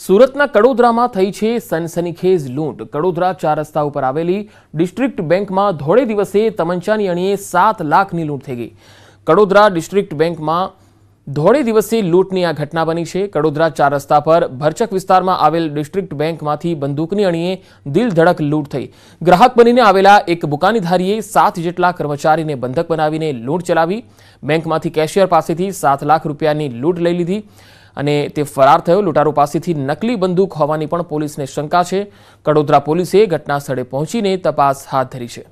સુરતના કડોદરામાં થઈ છે સનસનીખેજ લૂંટ કડોદરા ચાર રસ્તા ઉપર આવેલી ડિસ્ટ્રિક્ટ બેંકમાં ધોળે દિવસે તમંચાની અણીએ સાત લાખની લૂંટ થઈ ગઈ કડોદરા ડિસ્ટ્રિક્ટ બેંકમાં ધોળે દિવસે લૂંટની આ ઘટના બની છે કડોદરા ચાર રસ્તા પર ભરચક વિસ્તારમાં આવેલ ડિસ્ટ્રિક્ટ બેંકમાંથી બંદૂકની અણીએ દિલધડક લૂંટ થઈ ગ્રાહક બનીને આવેલા એક બુકાનીધારીએ સાત જેટલા કર્મચારીને બંધક બનાવીને લૂંટ ચલાવી બેંકમાંથી કેશિયર પાસેથી સાત લાખ રૂપિયાની લૂંટ લઈ લીધી અને તે ફરાર થયો લૂંટારો પાસેથી નકલી બંદૂક હોવાની પણ પોલીસને શંકા છે કડોદરા પોલીસે ઘટના સ્થળે પહોંચીને તપાસ હાથ ધરી છે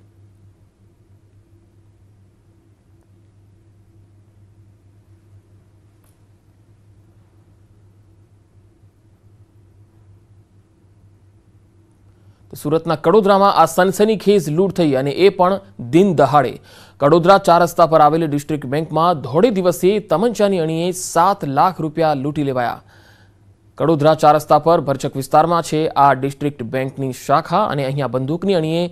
સુરતના કડોદરામાં આ સનસનીખેજ લૂંટ થઈ અને એ પણ દિન દહાડે કડોદરા ચાર રસ્તા પર આવેલી ડિસ્ટ્રિક્ટ બેંકમાં ધોળે દિવસે તમંચાની અણીએ સાત લાખ રૂપિયા લૂંટી લેવાયા કડોદરા ચાર રસ્તા પર ભરચક વિસ્તારમાં છે આ ડિસ્ટ્રિક્ટ બેંકની શાખા અને અહીંયા બંદૂકની અણીએ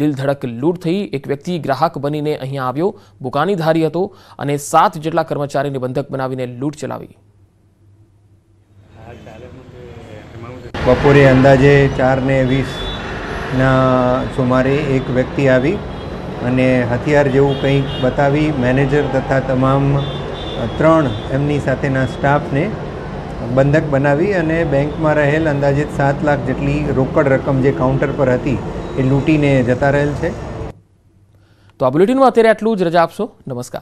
દિલધડક લૂંટ થઈ એક વ્યક્તિ ગ્રાહક બનીને અહીંયા આવ્યો બુકાની ધારી હતો અને સાત જેટલા કર્મચારીને બંધક બનાવીને લૂંટ ચલાવી બપોરે અંદાજે ચાર ને વીસના સુમારે એક વ્યક્તિ આવી અને હથિયાર જેવું કંઈક બતાવી મેનેજર તથા તમામ ત્રણ એમની સાથેના સ્ટાફને બંધક બનાવી અને બેંકમાં રહેલ અંદાજિત સાત લાખ જેટલી રોકડ રકમ જે કાઉન્ટર પર હતી એ લૂંટીને જતા રહેલ છે તો આ બુલેટિનમાં અત્યારે આટલું જ રજા આપશો નમસ્કાર